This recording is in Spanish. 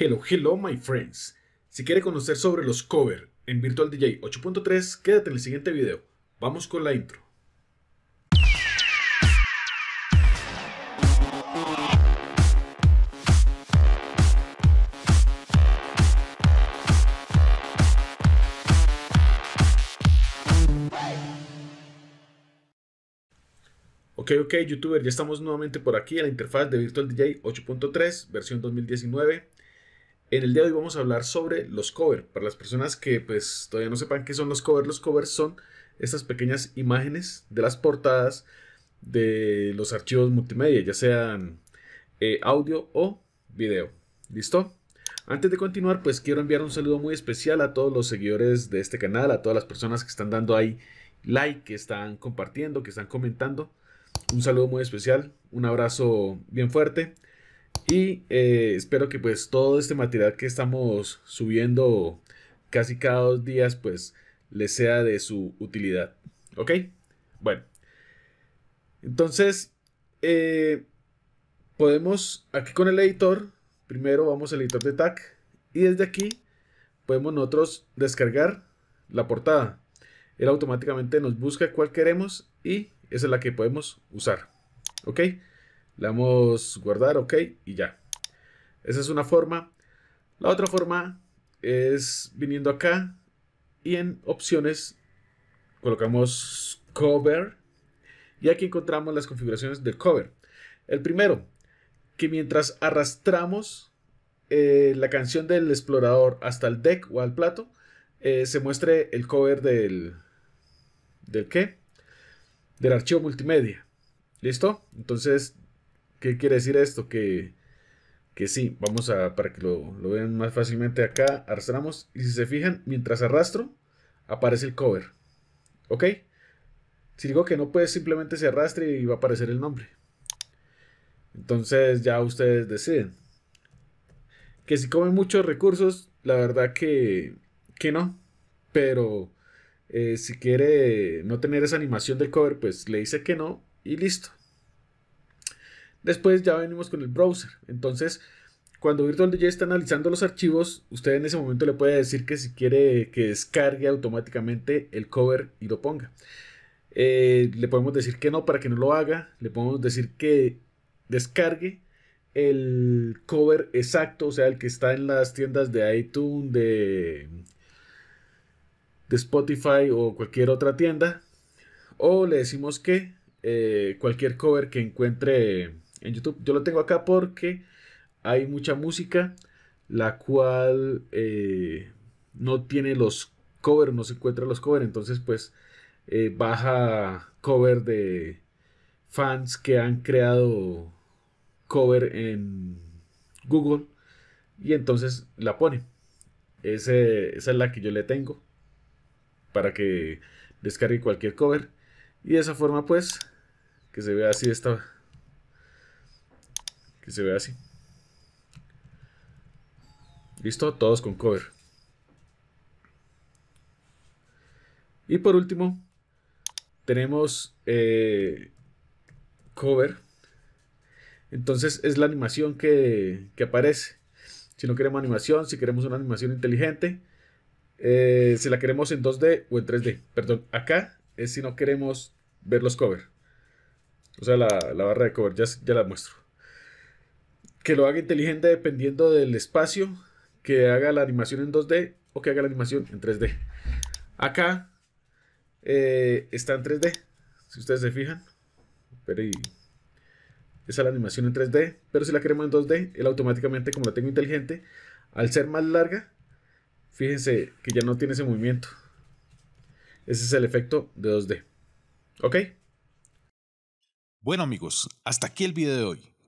Hello, hello, my friends. Si quiere conocer sobre los covers en Virtual DJ 8.3, quédate en el siguiente video. Vamos con la intro. Ok, ok, youtuber, ya estamos nuevamente por aquí en la interfaz de Virtual DJ 8.3, versión 2019. En el día de hoy vamos a hablar sobre los covers. Para las personas que pues todavía no sepan qué son los covers, los covers son estas pequeñas imágenes de las portadas de los archivos multimedia, ya sean eh, audio o video. ¿Listo? Antes de continuar, pues quiero enviar un saludo muy especial a todos los seguidores de este canal, a todas las personas que están dando ahí like, que están compartiendo, que están comentando. Un saludo muy especial, un abrazo bien fuerte. Y eh, espero que pues todo este material que estamos subiendo casi cada dos días pues les sea de su utilidad. ¿Ok? Bueno. Entonces, eh, podemos aquí con el editor, primero vamos al editor de tag y desde aquí podemos nosotros descargar la portada. Él automáticamente nos busca cuál queremos y esa es la que podemos usar. ¿Ok? Le damos guardar, ok, y ya. Esa es una forma. La otra forma es viniendo acá y en opciones colocamos cover y aquí encontramos las configuraciones del cover. El primero, que mientras arrastramos eh, la canción del explorador hasta el deck o al plato, eh, se muestre el cover del, del qué? Del archivo multimedia. ¿Listo? Entonces ¿Qué quiere decir esto? Que, que sí, vamos a, para que lo, vean más fácilmente acá, arrastramos y si se fijan, mientras arrastro, aparece el cover. ¿Ok? Si digo que no, puede simplemente se arrastre y va a aparecer el nombre. Entonces ya ustedes deciden. Que si comen muchos recursos, la verdad que, que no. Pero eh, si quiere no tener esa animación del cover, pues le dice que no y listo. Después ya venimos con el browser. Entonces, cuando VirtualDJ está analizando los archivos, usted en ese momento le puede decir que si quiere que descargue automáticamente el cover y lo ponga. Eh, le podemos decir que no para que no lo haga. Le podemos decir que descargue el cover exacto, o sea, el que está en las tiendas de iTunes, de, de Spotify o cualquier otra tienda. O le decimos que eh, cualquier cover que encuentre en YouTube. Yo lo tengo acá porque hay mucha música la cual eh, no tiene los covers, no se encuentra los covers, entonces pues eh, baja cover de fans que han creado cover en Google y entonces la pone. esa es la que yo le tengo para que descargue cualquier cover y de esa forma pues que se vea así esta y se ve así. Listo, todos con cover. Y por último, tenemos eh, cover. Entonces es la animación que, aparece. Si no queremos animación, si queremos una animación inteligente, eh, si la queremos en 2D o en 3D. Perdón, acá es si no queremos ver los cover. O sea, la, la barra de cover, ya, ya la muestro que lo haga inteligente dependiendo del espacio, que haga la animación en 2D o que haga la animación en 3D. Acá eh, está en 3D, si ustedes se fijan. esa es la animación en 3D, pero si la queremos en 2D, él automáticamente, como la tengo inteligente, al ser más larga, fíjense que ya no tiene ese movimiento. Ese es el efecto de 2D. ¿Ok? Bueno amigos, hasta aquí el video de hoy.